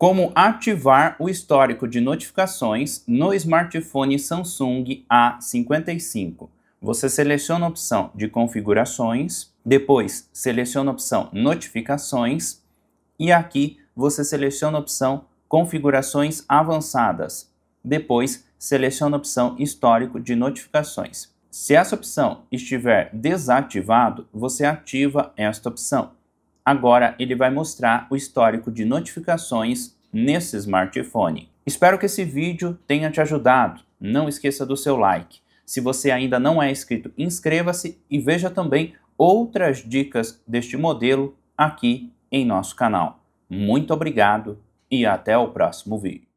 como ativar o histórico de notificações no smartphone Samsung A55. Você seleciona a opção de configurações, depois seleciona a opção notificações e aqui você seleciona a opção configurações avançadas. Depois seleciona a opção histórico de notificações. Se essa opção estiver desativado, você ativa esta opção. Agora ele vai mostrar o histórico de notificações nesse smartphone. Espero que esse vídeo tenha te ajudado. Não esqueça do seu like. Se você ainda não é inscrito, inscreva-se e veja também outras dicas deste modelo aqui em nosso canal. Muito obrigado e até o próximo vídeo.